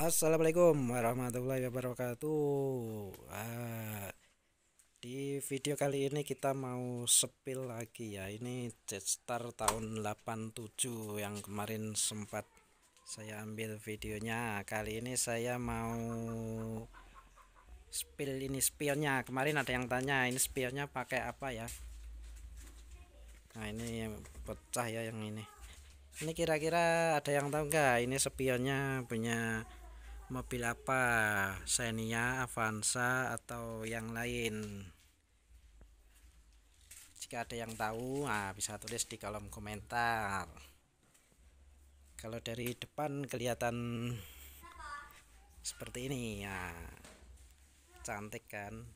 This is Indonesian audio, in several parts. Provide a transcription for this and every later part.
Assalamualaikum warahmatullahi wabarakatuh ah, Di video kali ini kita mau sepil lagi ya Ini Jetstar tahun 87 yang kemarin sempat saya ambil videonya Kali ini saya mau spill ini spionnya Kemarin ada yang tanya ini spionnya pakai apa ya Nah ini pecah ya yang ini ini kira-kira ada yang tahu enggak ini spionnya punya mobil apa Xenia Avanza atau yang lain jika ada yang tahu nah, bisa tulis di kolom komentar kalau dari depan kelihatan seperti ini ya cantik kan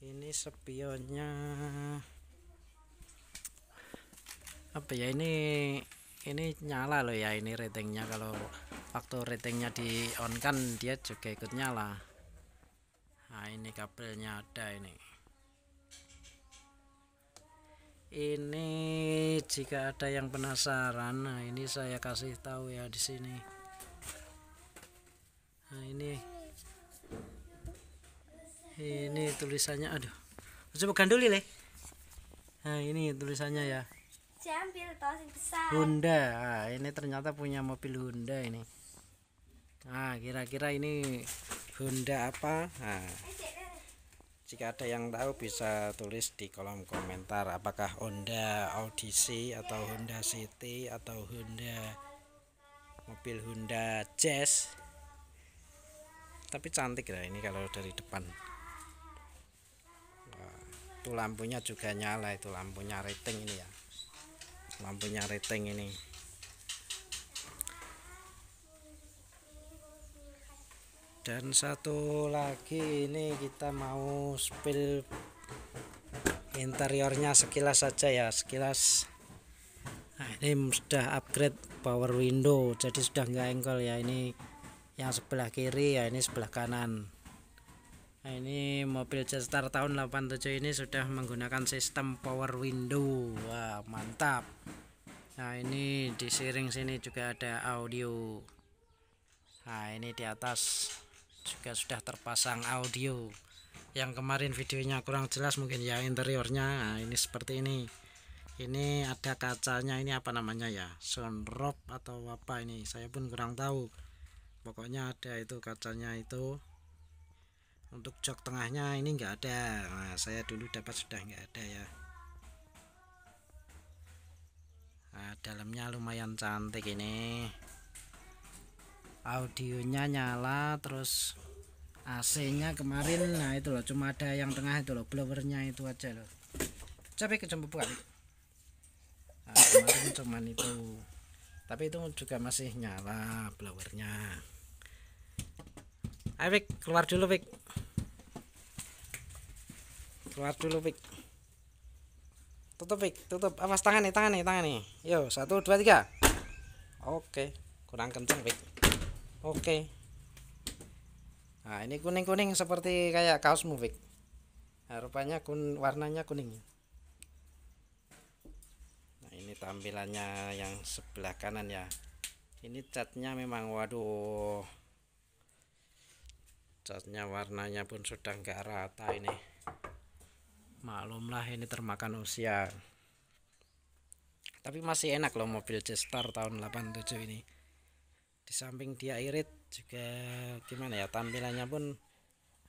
ini spionnya apa ya ini ini nyala loh ya ini ratingnya kalau waktu ratingnya di on kan dia juga ikut nyala nah ini kabelnya ada ini ini jika ada yang penasaran nah ini saya kasih tahu ya di sini nah ini ini tulisannya aduh coba gandul leh nah ini tulisannya ya Jambil toh sing besar. Honda. Nah, ini ternyata punya mobil Honda ini. Nah, kira-kira ini Honda apa? Nah. Jika ada yang tahu bisa tulis di kolom komentar apakah Honda Odyssey atau Honda City atau Honda mobil Honda Jazz. Tapi cantik lah ini kalau dari depan. Wah, itu lampunya juga nyala itu lampunya rating ini ya lampunya rating ini dan satu lagi ini kita mau spill interiornya sekilas saja ya sekilas nah ini sudah upgrade power window jadi sudah enggak engkol ya ini yang sebelah kiri ya ini sebelah kanan Nah, ini mobil Jetstar tahun 87 ini sudah menggunakan sistem power window. Wah, mantap. Nah ini di siring sini juga ada audio Nah ini di atas juga sudah terpasang audio Yang kemarin videonya kurang jelas mungkin ya interiornya nah, ini seperti ini ini ada kacanya ini apa namanya ya sunroof atau apa ini saya pun kurang tahu pokoknya ada itu kacanya itu untuk jok tengahnya ini enggak ada nah, saya dulu dapat sudah enggak ada ya dalamnya lumayan cantik ini audionya nyala terus AC nya kemarin nah itu loh cuma ada yang tengah itu loh blowernya itu aja loh capek kecemburuan nah, kemarin cuman itu tapi itu juga masih nyala blowernya ayo keluar dulu Vic. keluar dulu Vic tutup pik tutup awas ah, tangan nih tangan nih tangan nih yo satu dua tiga oke kurang kenceng pik oke nah ini kuning kuning seperti kayak kaos movie nah, rupanya kun warnanya kuning nah ini tampilannya yang sebelah kanan ya ini catnya memang waduh catnya warnanya pun sudah nggak rata ini maklumlah ini termakan usia tapi masih enak loh mobil Jetstar tahun 87 ini di samping dia irit juga gimana ya tampilannya pun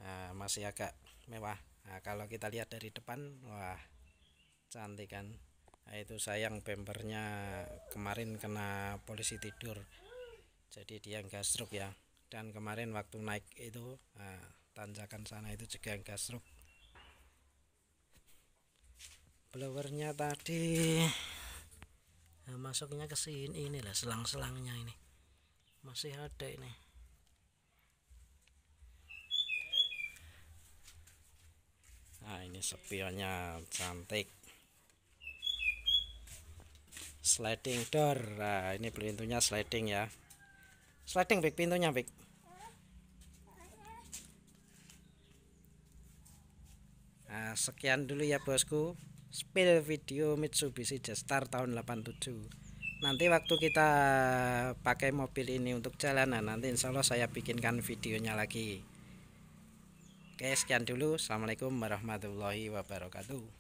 nah, masih agak mewah nah, kalau kita lihat dari depan wah cantik kan nah, itu sayang bempernya kemarin kena polisi tidur jadi dia enggak stroke ya dan kemarin waktu naik itu nah, tanjakan sana itu juga enggak stroke blowernya tadi nah, masuknya ke sini inilah selang-selangnya ini masih ada ini nah ini sepionnya cantik sliding door nah ini pintunya sliding ya sliding big pintunya big Nah, sekian dulu ya bosku spill video Mitsubishi Jetstar tahun 87 nanti waktu kita pakai mobil ini untuk jalanan nanti insya Allah saya bikinkan videonya lagi oke sekian dulu assalamualaikum warahmatullahi wabarakatuh